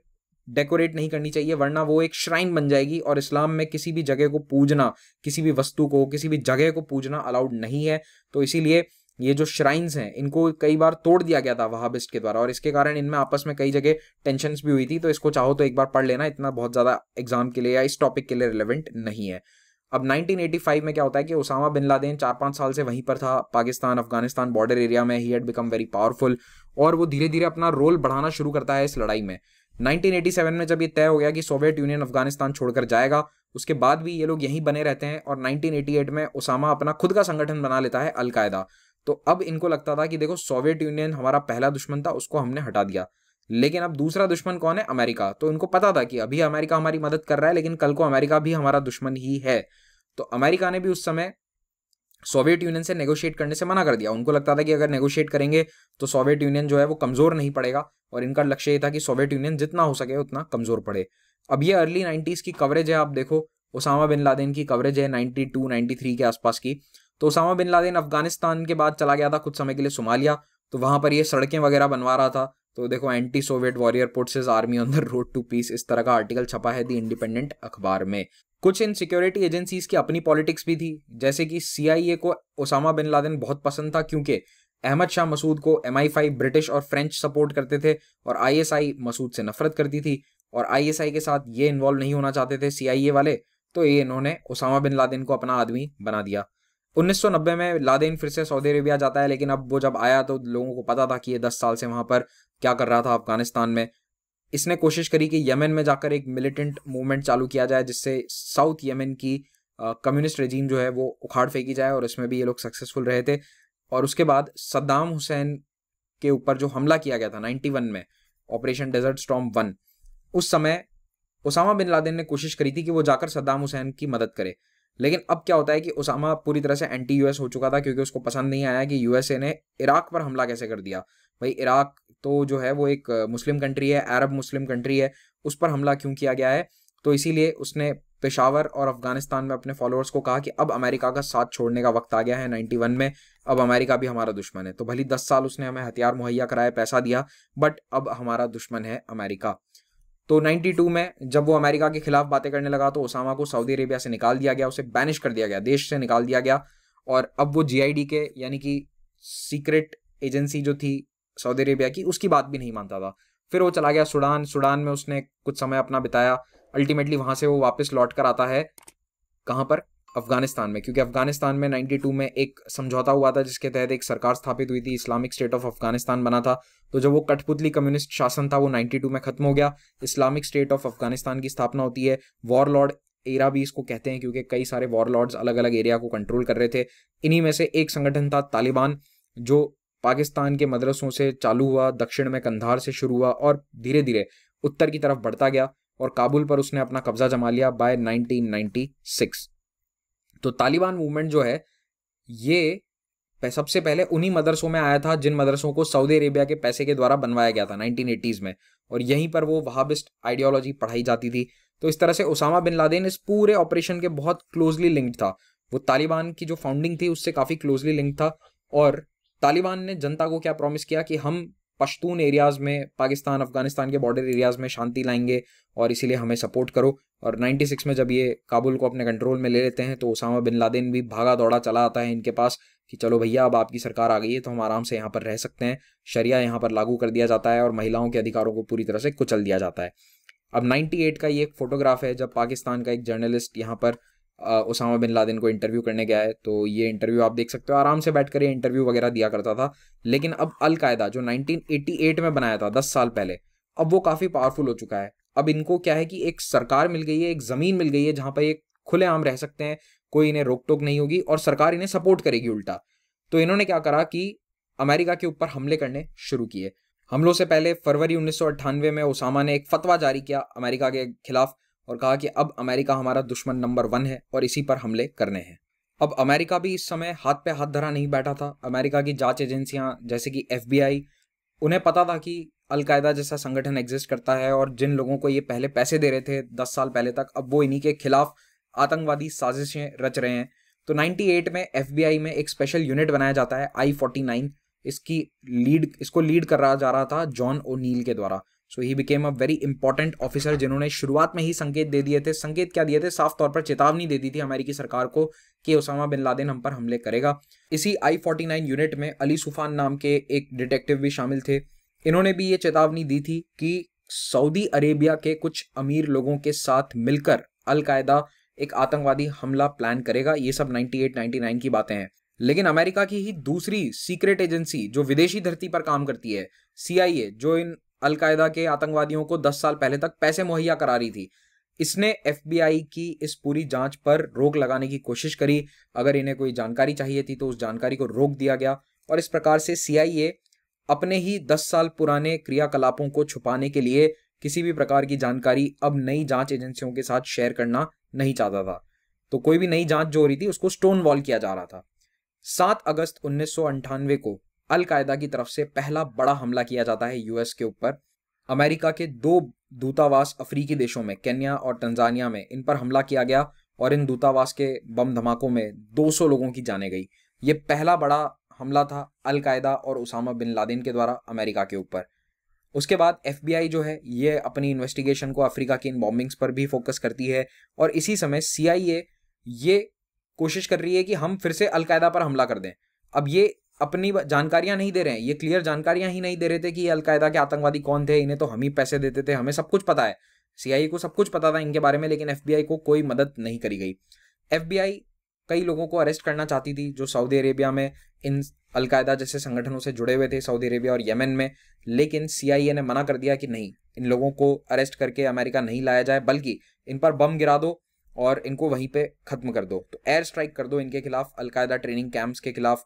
S1: डेकोरेट नहीं करनी चाहिए वरना वो एक श्राइन बन जाएगी और इस्लाम में किसी भी जगह को पूजना किसी भी वस्तु को किसी भी जगह को पूजना अलाउड नहीं है तो इसीलिए ये जो श्राइन्स हैं इनको कई बार तोड़ दिया गया था वहाबिस्ट के द्वारा और इसके कारण इनमें आपस में कई जगह टेंशन भी हुई थी तो इसको चाहो तो एक बार पढ़ लेना इतना बहुत ज़्यादा एग्जाम के लिए या इस टॉपिक के लिए रिलेवेंट नहीं है अब 1985 में क्या होता है कि ओसामा बिन लादेन चार पाँच साल से वहीं पर था पाकिस्तान अफगानिस्तान बॉर्डर एरिया में he had become very powerful और वो धीरे धीरे अपना रोल बढ़ाना शुरू करता है इस लड़ाई में 1987 में जब ये तय हो गया कि सोवियत यूनियन अफगानिस्तान छोड़कर जाएगा उसके बाद भी ये लोग यहीं बने रहते हैं और 1988 में ओसामा अपना खुद का संगठन बना लेता है अलकायदा तो अब इनको लगता था कि देखो सोवियत यूनियन हमारा पहला दुश्मन था उसको हमने हटा दिया लेकिन अब दूसरा दुश्मन कौन है अमेरिका तो इनको पता था कि अभी अमेरिका हमारी मदद कर रहा है लेकिन कल को अमेरिका भी हमारा दुश्मन ही है तो अमेरिका ने भी उस समय सोवियत यूनियन से नेगोशिएट करने से मना कर दिया उनको लगता था कि अगर नेगोशिएट करेंगे तो सोवियत यूनियन जो है वो कमज़ोर नहीं पड़ेगा और इनका लक्ष्य ये था कि सोवियत यूनियन जितना हो सके उतना कमज़ोर पड़े अब ये अर्ली नाइन्टीज़ की कवरेज है आप देखो ओसामा बिन लादेन की कवरेज है नाइनटी थ्री के आसपास की तो उसामा बिन लादेन अफगानिस्तान के बाद चला गया था कुछ समय के लिए सोमालिया तो वहाँ पर ये सड़कें वगैरह बनवा रहा था तो देखो anti Soviet warrior puts army on the road to peace इस तरह का आर्टिकल छपा है दी इंडिपेंडेंट अखबार में कुछ इन सिक्योरिटी एजेंसीज की अपनी पॉलिटिक्स भी थी जैसे कि सीआईए को ओसामा बिन लादेन बहुत पसंद था क्योंकि अहमद शाह मसूद को एम आई ब्रिटिश और फ्रेंच सपोर्ट करते थे और आई मसूद से नफरत करती थी और आई के साथ ये इन्वॉल्व नहीं होना चाहते थे सीआईए वाले तो ये इन्होंने ओसामा बिन लादेन को अपना आदमी बना दिया 1990 में लादेन फिर से सऊदी अरेबिया जाता है लेकिन अब वो जब आया तो लोगों को पता था कि ये 10 साल से वहाँ पर क्या कर रहा था अफगानिस्तान में इसने कोशिश करी कि यमन में जाकर एक मिलिटेंट मूवमेंट चालू किया जाए जिससे साउथ यमन की कम्युनिस्ट रेजीम जो है वो उखाड़ फेंकी जाए और इसमें भी ये लोग सक्सेसफुल रहे थे और उसके बाद सद्दाम हुसैन के ऊपर जो हमला किया गया था 91 में ऑपरेशन डेजर्ट स्टॉम वन उस समय ओसामा बिन लादेन ने कोशिश करी थी कि वो जाकर सद्दाम हुसैन की मदद करे लेकिन अब क्या होता है कि उसामा पूरी तरह से एंटी यूएस हो चुका था क्योंकि उसको पसंद नहीं आया कि यूएसए ने इराक पर हमला कैसे कर दिया भाई इराक तो जो है वो एक मुस्लिम कंट्री है अरब मुस्लिम कंट्री है उस पर हमला क्यों किया गया है तो इसीलिए उसने पेशावर और अफगानिस्तान में अपने फॉलोअर्स को कहा कि अब अमेरिका का साथ छोड़ने का वक्त आ गया है 91 में अब अमेरिका भी हमारा दुश्मन है तो भली दस साल उसने हमें हथियार मुहैया कराया पैसा दिया बट अब हमारा दुश्मन है अमेरिका तो 92 में जब वो अमेरिका के खिलाफ बातें करने लगा तो ओसामा को सऊदी अरेबिया से निकाल दिया गया उसे बैनिश कर दिया गया देश से निकाल दिया गया और अब वो जी के यानी कि सीक्रेट एजेंसी जो थी सऊदी अरेबिया की उसकी बात भी नहीं मानता था फिर वो चला गया सूडान सूडान में उसने कुछ समय अपना बिताया अल्टीमेटली वहाँ से वो वापस लौट कर आता है कहाँ पर अफगानिस्तान में क्योंकि अफगानिस्तान में 92 में एक समझौता हुआ था जिसके तहत एक सरकार स्थापित हुई थी इस्लामिक स्टेट ऑफ अफगानिस्तान बना था तो जब वो कठपुतली कम्युनिस्ट शासन था वो 92 में खत्म हो गया इस्लामिक स्टेट ऑफ अफगानिस्तान की स्थापना होती है वॉर लॉर्ड एरा भी इसको कहते हैं क्योंकि कई सारे वॉर लॉर्ड्स अलग अलग एरिया को कंट्रोल कर रहे थे इन्हीं में से एक संगठन था तालिबान जो पाकिस्तान के मदरसों से चालू हुआ दक्षिण में कंधार से शुरू हुआ और धीरे धीरे उत्तर की तरफ बढ़ता गया और काबुल पर उसने अपना कब्जा जमा लिया बाय 1996 तो तालिबान मूवमेंट जो है ये सबसे पहले उन्हीं मदरसों में आया था जिन मदरसों को सऊदी अरेबिया के पैसे के द्वारा बनवाया गया था नाइनटीन में और यहीं पर वो वहाबिस्ट आइडियोलॉजी पढ़ाई जाती थी तो इस तरह से ओसामा बिन लादेन इस पूरे ऑपरेशन के बहुत क्लोजली लिंक्ड था वो तालिबान की जो फाउंडिंग थी उससे काफ़ी क्लोजली लिंक था और तालिबान ने जनता को क्या प्रॉमिस किया कि हम पश्तून एरियाज़ में पाकिस्तान अफगानिस्तान के बॉर्डर एरियाज़ में शांति लाएंगे और इसीलिए हमें सपोर्ट करो और 96 में जब ये काबुल को अपने कंट्रोल में ले लेते हैं तो उसामा बिन लादेन भी भागा दौड़ा चला आता है इनके पास कि चलो भैया अब आपकी सरकार आ गई है तो हम आराम से यहाँ पर रह सकते हैं शरिया यहाँ पर लागू कर दिया जाता है और महिलाओं के अधिकारों को पूरी तरह से कुचल दिया जाता है अब 98 का ये एक फ़ोटोग्राफ है जब पाकिस्तान का एक जर्नलिस्ट यहाँ पर उसामा बिन लादेन को इंटरव्यू करने गया है तो ये इंटरव्यू आप देख सकते हो आराम से बैठ कर ये इंटरव्यू वगैरह दिया करता था लेकिन अब अलकायदा जो 1988 में बनाया था दस साल पहले अब वो काफ़ी पावरफुल हो चुका है अब इनको क्या है कि एक सरकार मिल गई है एक ज़मीन मिल गई है जहाँ पर ये खुलेआम रह सकते हैं कोई इन्हें रोक टोक नहीं होगी और सरकार इन्हें सपोर्ट करेगी उल्टा तो इन्होंने क्या करा कि अमेरिका के ऊपर हमले करने शुरू किए हमलों से पहले फरवरी उन्नीस में ओसामा ने एक फतवा जारी किया अमेरिका के खिलाफ और कहा कि अब अमेरिका हमारा दुश्मन नंबर वन है और इसी पर हमले करने हैं अब अमेरिका भी इस समय हाथ पे हाथ धरा नहीं बैठा था अमेरिका की जांच एजेंसियां जैसे कि एफ उन्हें पता था कि अलकायदा जैसा संगठन एग्जिस्ट करता है और जिन लोगों को ये पहले पैसे दे रहे थे दस साल पहले तक अब वो इन्हीं के खिलाफ आतंकवादी साजिशें रच रहे हैं तो 98 में एफ में एक स्पेशल यूनिट बनाया जाता है आई फोर्टी इसकी लीड इसको लीड कर रहा जा रहा था जॉन ओ नील के द्वारा so he became a very important officer जिन्होंने शुरुआत में ही संकेत दे दिए थे संकेत क्या दिए थे साफ तौर पर चेतावनी दे दी थी अमेरिकी सरकार को कि ओसामा बिन लादेन हम पर हमले करेगा इसी आई फोर्टी नाइन यूनिट में अली सुफान नाम के एक डिटेक्टिव भी शामिल थे इन्होंने भी ये चेतावनी दी थी कि सऊदी अरेबिया के कुछ अमीर लोगों के साथ मिलकर अलकायदा एक आतंकवादी हमला प्लान करेगा ये सब 98 99 की बातें हैं लेकिन अमेरिका की ही दूसरी सीक्रेट एजेंसी जो विदेशी धरती पर काम करती है सीआईए जो इन अलकायदा के आतंकवादियों को दस साल पहले तक पैसे मुहैया करा रही थी इसने एफ की इस पूरी जांच पर रोक लगाने की कोशिश करी अगर इन्हें कोई जानकारी चाहिए थी तो उस जानकारी को रोक दिया गया और इस प्रकार से सी अपने ही दस साल पुराने क्रियाकलापों को छुपाने के लिए किसी भी प्रकार की जानकारी अब नई जांच एजेंसियों के साथ शेयर करना नहीं चाहता था तो कोई भी नई जांच जो हो रही थी उसको स्टोन वॉल किया जा रहा था सात अगस्त उन्नीस को अलकायदा की तरफ से पहला बड़ा हमला किया जाता है यूएस के ऊपर अमेरिका के दो दूतावास अफ्रीकी देशों में केन्या और तंजानिया में इन पर हमला किया गया और इन दूतावास के बम धमाकों में 200 लोगों की जाने गई ये पहला बड़ा हमला था अलकायदा और उसामा बिन लादेन के द्वारा अमेरिका के ऊपर उसके बाद एफ जो है ये अपनी इन्वेस्टिगेशन को अफ्रीका की इन बॉम्बिंग्स पर भी फोकस करती है और इसी समय सी ये कोशिश कर रही है कि हम फिर से अलकायदा पर हमला कर दें अब ये अपनी जानकारियां नहीं दे रहे हैं ये क्लियर जानकारियां ही नहीं दे रहे थे कि अलकायदा के आतंकवादी कौन थे इन्हें तो हम ही पैसे देते थे हमें सब कुछ पता है सी को सब कुछ पता था इनके बारे में लेकिन एफ को कोई मदद नहीं करी गई एफ कई लोगों को अरेस्ट करना चाहती थी जो सऊदी अरेबिया में इन अलकायदा जैसे संगठनों से जुड़े हुए थे सऊदी अरेबिया और यमन में लेकिन सी ने मना कर दिया कि नहीं इन लोगों को अरेस्ट करके अमेरिका नहीं लाया जाए बल्कि इन पर बम गिरा दो और इनको वहीं पे खत्म कर दो तो एयर स्ट्राइक कर दो इनके खिलाफ अलकायदा ट्रेनिंग कैंप्स के खिलाफ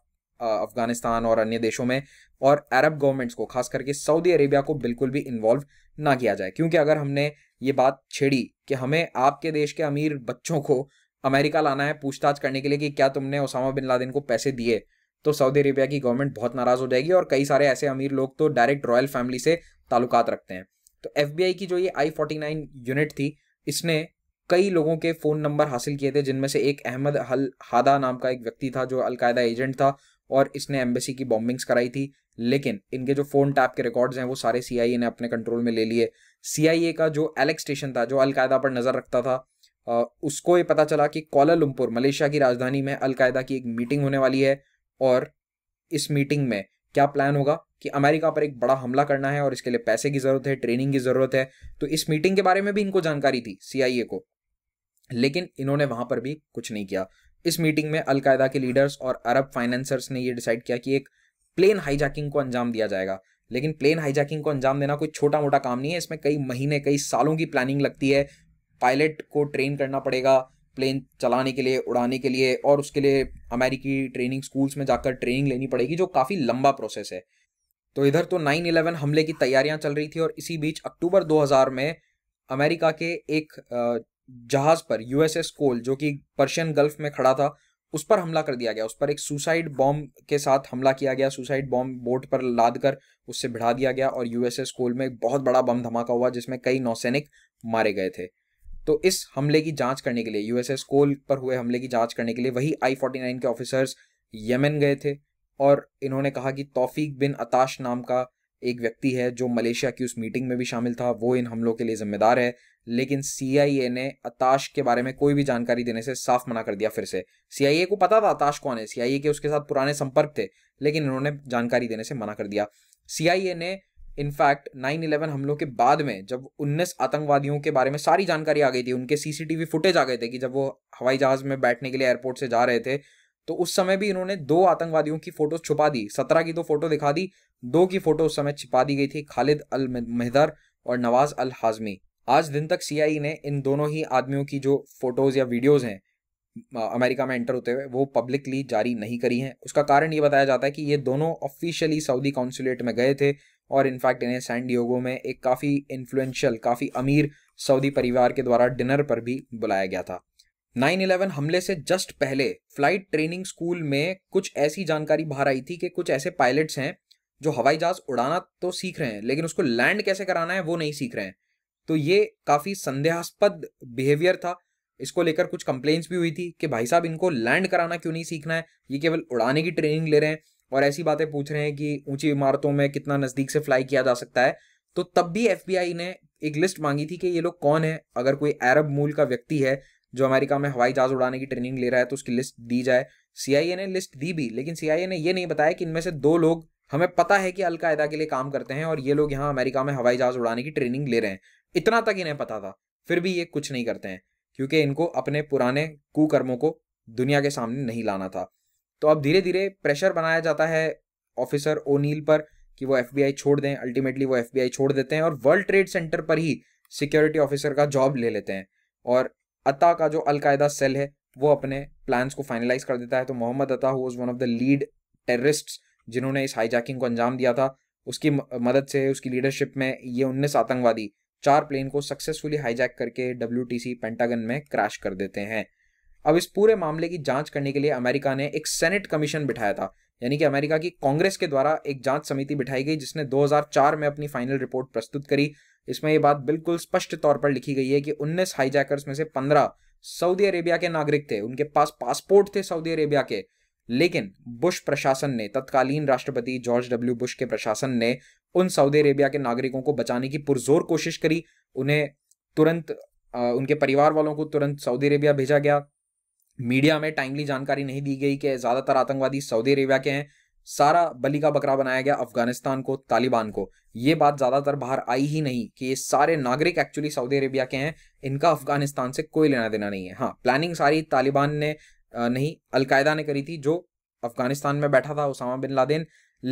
S1: अफगानिस्तान और अन्य देशों में और अरब गवर्नमेंट्स को खास करके सऊदी अरेबिया को बिल्कुल भी इन्वॉल्व ना किया जाए क्योंकि अगर हमने ये बात छेड़ी कि हमें आपके देश के अमीर बच्चों को अमेरिका लाना है पूछताछ करने के लिए कि क्या तुमने ओसामा बिन लादेन को पैसे दिए तो सऊदी अरेबिया की गवर्नमेंट बहुत नाराज़ हो जाएगी और कई सारे ऐसे अमीर लोग तो डायरेक्ट रॉयल फैमिली से ताल्लुकात रखते हैं तो एफ की जो ये आई फोर्टी नाइन यूनिट थी इसने कई लोगों के फ़ोन नंबर हासिल किए थे जिनमें से एक अहमद हल हादा नाम का एक व्यक्ति था जो अलकायदा एजेंट था और इसने एम्बेसी की बॉम्बिंग्स कराई थी लेकिन इनके जो फ़ोन टैप के रिकॉर्ड्स हैं वो सारे सीआईए ने अपने कंट्रोल में ले लिए सीआईए का जो एलेक्स स्टेशन था जो अलकायदा पर नज़र रखता था उसको ये पता चला कि कोलालंपुर मलेशिया की राजधानी में अलकायदा की एक मीटिंग होने वाली है और इस मीटिंग में क्या प्लान होगा कि अमेरिका पर एक बड़ा हमला करना है और इसके लिए पैसे की ज़रूरत है ट्रेनिंग की ज़रूरत है तो इस मीटिंग के बारे में भी इनको जानकारी थी सीआईए को लेकिन इन्होंने वहां पर भी कुछ नहीं किया इस मीटिंग में अलकायदा के लीडर्स और अरब फाइनेंसर्स ने ये डिसाइड किया कि एक प्लेन हाईजैकिंग को अंजाम दिया जाएगा लेकिन प्लेन हाईजैकिंग को अंजाम देना कोई छोटा मोटा काम नहीं है इसमें कई महीने कई सालों की प्लानिंग लगती है पायलट को ट्रेन करना पड़ेगा प्लेन चलाने के लिए उड़ाने के लिए और उसके लिए अमेरिकी ट्रेनिंग स्कूल्स में जाकर ट्रेनिंग लेनी पड़ेगी जो काफ़ी लंबा प्रोसेस है तो इधर तो नाइन इलेवन हमले की तैयारियां चल रही थी और इसी बीच अक्टूबर 2000 में अमेरिका के एक जहाज पर यूएसएस कोल जो कि पर्शियन गल्फ में खड़ा था उस पर हमला कर दिया गया उस पर एक सुसाइड बॉम्ब के साथ हमला किया गया सुसाइड बॉम्ब बोट पर लाद कर उससे भिड़ा दिया गया और यूएसएस कोल में एक बहुत बड़ा बम धमाका हुआ जिसमें कई नौसैनिक मारे गए थे तो इस हमले की जांच करने के लिए यूएसएस कोल पर हुए हमले की जांच करने के लिए वही आई फोर्टी नाइन के ऑफिसर्स यमन गए थे और इन्होंने कहा कि तौफीक बिन अताश नाम का एक व्यक्ति है जो मलेशिया की उस मीटिंग में भी शामिल था वो इन हमलों के लिए जिम्मेदार है लेकिन सीआईए ने अताश के बारे में कोई भी जानकारी देने से साफ मना कर दिया फिर से सीआईए को पता था अताश कौन है सीआईए के उसके साथ पुराने संपर्क थे लेकिन इन्होंने जानकारी देने से मना कर दिया सीआईए ने इनफैक्ट नाइन इलेवन हमलों के बाद में जब उन्नीस आतंकवादियों के बारे में सारी जानकारी आ गई थी उनके सीसीटीवी फुटेज आ गए थे कि जब वो हवाई जहाज में बैठने के लिए एयरपोर्ट से जा रहे थे तो उस समय भी इन्होंने दो आतंकवादियों की फोटो छुपा दी सत्रह की तो फोटो दिखा दी दो की फोटो उस समय छिपा दी गई थी खालिद अल मेहदर और नवाज अल हाजमी आज दिन तक सीआईए e ने इन दोनों ही आदमियों की जो फोटोज या वीडियोज हैं अमेरिका में एंटर होते हुए वो पब्लिकली जारी नहीं करी हैं उसका कारण ये बताया जाता है कि ये दोनों ऑफिशियली सऊदी कॉन्सुलेट में गए थे और इनफैक्ट इन्हें सैन डियोगो में एक काफ़ी इन्फ्लुएंशियल काफ़ी अमीर सऊदी परिवार के द्वारा डिनर पर भी बुलाया गया था 9/11 हमले से जस्ट पहले फ्लाइट ट्रेनिंग स्कूल में कुछ ऐसी जानकारी बाहर आई थी कि कुछ ऐसे पायलट्स हैं जो हवाई जहाज उड़ाना तो सीख रहे हैं लेकिन उसको लैंड कैसे कराना है वो नहीं सीख रहे हैं तो ये काफ़ी संदेहास्पद बिहेवियर था इसको लेकर कुछ कंप्लेन्स भी हुई थी कि भाई साहब इनको लैंड कराना क्यों नहीं सीखना है ये केवल उड़ाने की ट्रेनिंग ले रहे हैं और ऐसी बातें पूछ रहे हैं कि ऊंची इमारतों में कितना नज़दीक से फ्लाई किया जा सकता है तो तब भी एफ ने एक लिस्ट मांगी थी कि ये लोग कौन है अगर कोई अरब मूल का व्यक्ति है जो अमेरिका में हवाई जहाज उड़ाने की ट्रेनिंग ले रहा है तो उसकी लिस्ट दी जाए सीआईए ने लिस्ट दी भी लेकिन सी ने ये नहीं बताया कि इनमें से दो लोग हमें पता है कि अलकायदा के लिए काम करते हैं और ये लोग यहाँ अमेरिका में हवाई जहाज उड़ाने की ट्रेनिंग ले रहे हैं इतना तक इन्हें पता था फिर भी ये कुछ नहीं करते हैं क्योंकि इनको अपने पुराने कुकर्मों को दुनिया के सामने नहीं लाना था तो अब धीरे धीरे प्रेशर बनाया जाता है ऑफिसर ओनील पर कि वो एफबीआई छोड़ दें अल्टीमेटली वो एफबीआई छोड़ देते हैं और वर्ल्ड ट्रेड सेंटर पर ही सिक्योरिटी ऑफिसर का जॉब ले लेते हैं और अता का जो अलकायदा सेल है वो अपने प्लान्स को फाइनलाइज कर देता है तो Mohamed Atta who's one of the lead terrorist जिन्होंने इस हाईजैकिंग को अंजाम दिया था उसकी मदद से उसकी लीडरशिप में ये उन्नीस आतंकवादी चार प्लेन को सक्सेसफुली हाईजैक करके डब्ल्यू पेंटागन में क्रैश कर देते हैं अब इस पूरे मामले की जांच करने के लिए अमेरिका ने एक सेनेट कमीशन बिठाया था यानी कि अमेरिका की कांग्रेस के द्वारा एक जांच समिति बिठाई गई जिसने 2004 में अपनी फाइनल रिपोर्ट प्रस्तुत करी इसमें यह बात बिल्कुल स्पष्ट तौर पर लिखी गई है कि उन्नीस हाईजैकर्स में से 15 सऊदी अरेबिया के नागरिक थे उनके पास पासपोर्ट थे सऊदी अरेबिया के लेकिन बुश प्रशासन ने तत्कालीन राष्ट्रपति जॉर्ज डब्ल्यू बुश के प्रशासन ने उन सऊदी अरेबिया के नागरिकों को बचाने की पुरजोर कोशिश करी उन्हें तुरंत उनके परिवार वालों को तुरंत सऊदी अरेबिया भेजा गया मीडिया में टाइमली जानकारी नहीं दी गई कि ज़्यादातर आतंकवादी सऊदी अरेबिया के हैं सारा बलि का बकरा बनाया गया अफगानिस्तान को तालिबान को ये बात ज़्यादातर बाहर आई ही नहीं कि ये सारे नागरिक एक्चुअली सऊदी अरेबिया के हैं इनका अफगानिस्तान से कोई लेना देना नहीं है हाँ प्लानिंग सारी तालिबान ने नहीं अलकायदा ने करी थी जो अफगानिस्तान में बैठा था उसामा बिन लादेन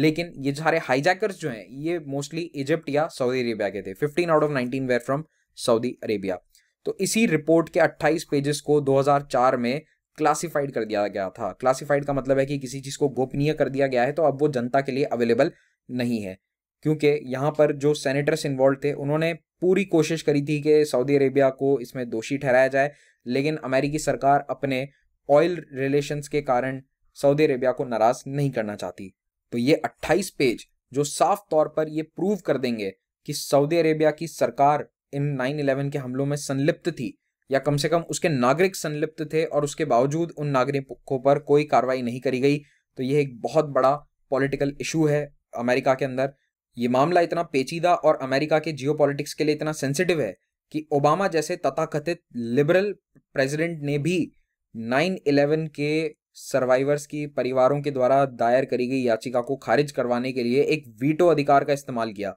S1: लेकिन ये सारे हाईजैकर्स जो हैं ये मोस्टली इजिप्ट या सऊदी अरेबिया के थे fifteen out of nineteen were from Saudi Arabia तो इसी रिपोर्ट के 28 पेजेस को 2004 में क्लासिफाइड कर दिया गया था क्लासिफाइड का मतलब है कि किसी चीज़ को गोपनीय कर दिया गया है तो अब वो जनता के लिए अवेलेबल नहीं है क्योंकि यहाँ पर जो सेनेटर्स इन्वॉल्व थे उन्होंने पूरी कोशिश करी थी कि सऊदी अरेबिया को इसमें दोषी ठहराया जाए लेकिन अमेरिकी सरकार अपने ऑयल रिलेशंस के कारण सऊदी अरेबिया को नाराज नहीं करना चाहती तो ये 28 पेज जो साफ तौर पर ये प्रूव कर देंगे कि सऊदी अरेबिया की सरकार इन 9/11 के हमलों में संलिप्त थी या कम से कम उसके नागरिक संलिप्त थे और उसके बावजूद उन नागरिकों पर कोई कार्रवाई नहीं करी गई तो यह एक बहुत बड़ा पॉलिटिकल इशू है अमेरिका के अंदर ये मामला इतना पेचीदा और अमेरिका के जियो के लिए इतना सेंसिटिव है कि ओबामा जैसे तथाकथित लिबरल प्रेसिडेंट ने भी नाइन इलेवन के सर्वाइवर्स की परिवारों के द्वारा दायर करी गई याचिका को खारिज करवाने के लिए एक वीटो अधिकार का इस्तेमाल किया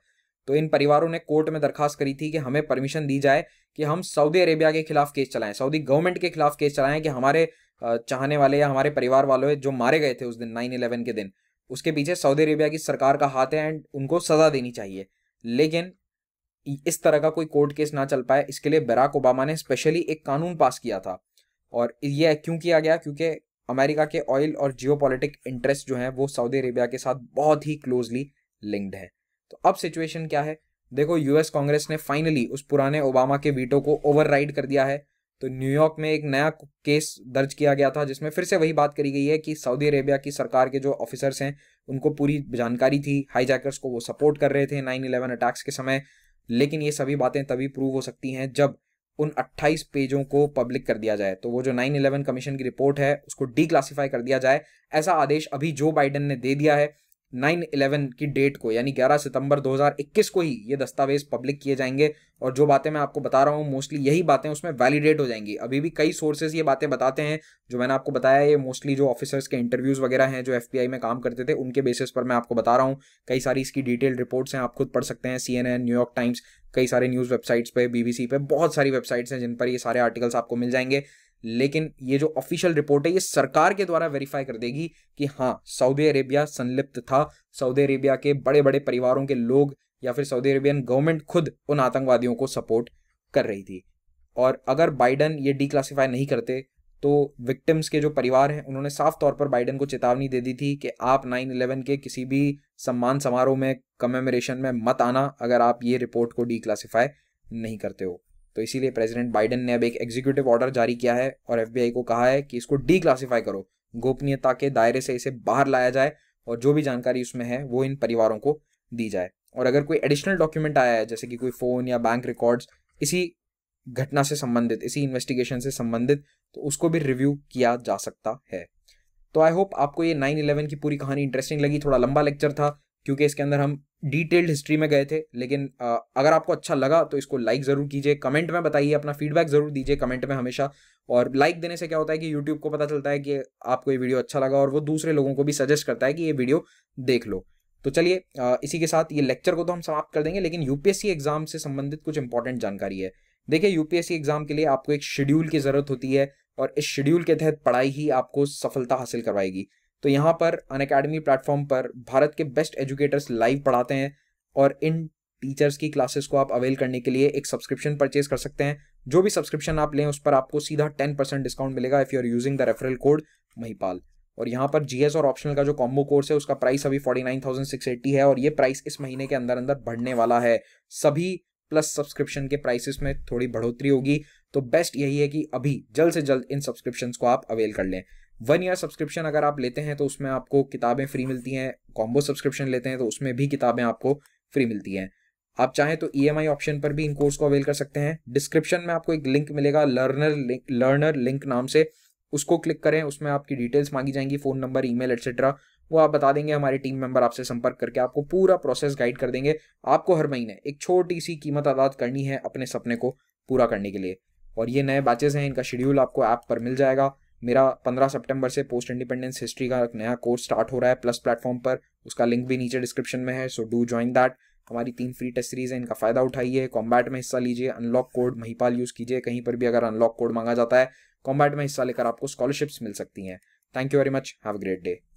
S1: तो इन परिवारों ने कोर्ट में दरखास्त करी थी कि हमें परमिशन दी जाए कि हम सऊदी अरेबिया के खिलाफ केस चलाएं सऊदी गवर्नमेंट के खिलाफ केस चलाएं कि हमारे चाहने वाले या हमारे परिवार वालों जो मारे गए थे उस दिन नाइन इलेवन के दिन उसके पीछे सऊदी अरेबिया की सरकार का हाथ है एंड उनको सज़ा देनी चाहिए लेकिन इस तरह का कोई कोर्ट केस ना चल पाए इसके लिए बराक ओबामा ने स्पेशली एक कानून पास किया था और ये क्यों किया गया क्योंकि अमेरिका के ऑयल और जियो इंटरेस्ट जो हैं वो सऊदी अरेबिया के साथ बहुत ही क्लोजली लिंक्ड हैं तो अब सिचुएशन क्या है देखो यूएस कांग्रेस ने फाइनली उस पुराने ओबामा के वीटो को ओवरराइड कर दिया है तो न्यूयॉर्क में एक नया केस दर्ज किया गया था जिसमें फिर से वही बात करी गई है कि सऊदी अरेबिया की सरकार के जो ऑफिसर्स हैं उनको पूरी जानकारी थी हाईजैकर्स को वो सपोर्ट कर रहे थे नाइन इलेवन अटैक्स के समय लेकिन ये सभी बातें तभी प्रूव हो सकती हैं जब उन 28 पेजों को पब्लिक कर दिया जाए तो वो जो 9/11 कमीशन की रिपोर्ट है उसको डीक्लासिफाई कर दिया जाए ऐसा आदेश अभी जो बाइडेन ने दे दिया है 9/11 की डेट को यानी 11 सितंबर 2021 को ही ये दस्तावेज पब्लिक किए जाएंगे और जो बातें मैं आपको बता रहा हूँ मोस्टली यही बातें उसमें वैलिडेट हो जाएंगी अभी भी कई सोर्सेज ये बातें बताते हैं जो मैंने आपको बताया ये मोस्टली जो ऑफिसर्स के इंटरव्यूज़ वगैरह हैं जो एफ में काम करते थे उनके बेसिस पर मैं आपको बता रहा हूँ कई सारी इसकी डिटेल रिपोर्ट्स हैं आप खुद पढ़ सकते हैं सी न्यूयॉर्क टाइम्स कई सारे न्यूज़ वेबसाइट्स पे बीबीसी पे बहुत सारी वेबसाइट्स हैं जिन पर ये सारे आर्टिकल्स आपको मिल जाएंगे लेकिन ये जो ऑफिशियल रिपोर्ट है ये सरकार के द्वारा वेरीफाई कर देगी कि हाँ सऊदी अरेबिया संलिप्त था सऊदी अरेबिया के बड़े बड़े परिवारों के लोग या फिर सऊदी अरेबियन गवर्नमेंट खुद उन आतंकवादियों को सपोर्ट कर रही थी और अगर बाइडन ये डिक्लासीफाई नहीं करते तो विक्टिम्स के जो परिवार हैं उन्होंने साफ तौर पर बाइडेन को चेतावनी दे दी थी कि आप नाइन इलेवन के किसी भी सम्मान समारोह में कमेमोरेशन में मत आना अगर आप ये रिपोर्ट को क्लासीफाई नहीं करते हो तो इसीलिए प्रेसिडेंट बाइडेन ने अब एक एग्जीक्यूटिव ऑर्डर जारी किया है और एफ को कहा है कि इसको क्लासीफाई करो गोपनीयता के दायरे से इसे बाहर लाया जाए और जो भी जानकारी उसमें है वो इन परिवारों को दी जाए और अगर कोई एडिशनल डॉक्यूमेंट आया है जैसे कि कोई फ़ोन या बैंक रिकॉर्ड्स इसी घटना से संबंधित इसी इन्वेस्टिगेशन से संबंधित तो उसको भी रिव्यू किया जा सकता है तो आई होप आपको ये नाइन इलेवन की पूरी कहानी इंटरेस्टिंग लगी थोड़ा लंबा लेक्चर था क्योंकि इसके अंदर हम डिटेल्ड हिस्ट्री में गए थे लेकिन अगर आपको अच्छा लगा तो इसको लाइक ज़रूर कीजिए कमेंट में बताइए अपना फीडबैक ज़रूर दीजिए कमेंट में हमेशा और लाइक देने से क्या होता है कि यूट्यूब को पता चलता है कि आपको ये वीडियो अच्छा लगा और वो दूसरे लोगों को भी सजेस्ट करता है कि ये वीडियो देख लो तो चलिए इसी के साथ ये लेक्चर को तो हम समाप्त कर देंगे लेकिन यूपीएससी एग्जाम से संबंधित कुछ इंपॉर्टेंट जानकारी है देखिए यूपीएससी एग्जाम के लिए आपको एक शेड्यूल की ज़रूरत होती है और इस शेड्यूल के तहत पढ़ाई ही आपको सफलता हासिल करवाएगी तो यहाँ पर अन अकेडमी प्लेटफॉर्म पर भारत के बेस्ट एजुकेटर्स लाइव पढ़ाते हैं और इन टीचर्स की क्लासेस को आप अवेल करने के लिए एक सब्सक्रिप्शन परचेज कर सकते हैं जो भी सब्सक्रिप्शन आप लें उस पर आपको सीधा टेन परसेंट डिस्काउंट मिलेगा if you are using the referral code Mahipal और यहाँ पर जीएस और ऑप्शनल का जो कॉम्बो कोर्स है उसका प्राइस अभी फोर्टी नाइन थाउजेंड सिक्स है और ये प्राइस इस महीने के अंदर अंदर बढ़ने वाला है सभी प्लस सब्सक्रिप्शन के प्राइसेस में थोड़ी बढ़ोतरी होगी तो बेस्ट यही है कि अभी जल्द से जल्द इन सब्सक्रिप्शन को आप अवेल कर लें वन ईयर सब्सक्रिप्शन अगर आप लेते हैं तो उसमें आपको किताबें फ्री मिलती हैं कॉम्बो सब्सक्रिप्शन लेते हैं तो उसमें भी किताबें आपको फ्री मिलती हैं आप चाहें तो ई e ऑप्शन पर भी इन कोर्स को अवेल कर सकते हैं डिस्क्रिप्शन में आपको एक लिंक मिलेगा लर्नर लिंक लर्नर लिंक नाम से उसको क्लिक करें उसमें आपकी डिटेल्स मांगी जाएंगी फ़ोन नंबर ईमेल एटसेट्रा वो आप बता देंगे हमारे टीम मेंबर आपसे संपर्क करके आपको पूरा प्रोसेस गाइड कर देंगे आपको हर महीने एक छोटी सी कीमत आदात करनी है अपने सपने को पूरा करने के लिए और ये नए बैचेज़ हैं इनका शेड्यूल आपको ऐप पर मिल जाएगा मेरा 15 सितंबर से पोस्ट इंडिपेंडेंस हिस्ट्री का नया कोर्स स्टार्ट हो रहा है प्लस प्लेटफॉर्म पर उसका लिंक भी नीचे डिस्क्रिप्शन में है सो डू ज्वाइन दैट हमारी तीन फ्री टेस्ट सीरीज है इनका फ़ायदा उठाइए कॉम्बैट में हिस्सा लीजिए अनलॉक कोड महिपाल यूज़ कीजिए कहीं पर भी अगर अनलॉक कोड मांगा जाता है कॉम्बैट में हिस्सा लेकर आपको स्कॉलरशिप्स मिल सकती हैं thank you very much have great day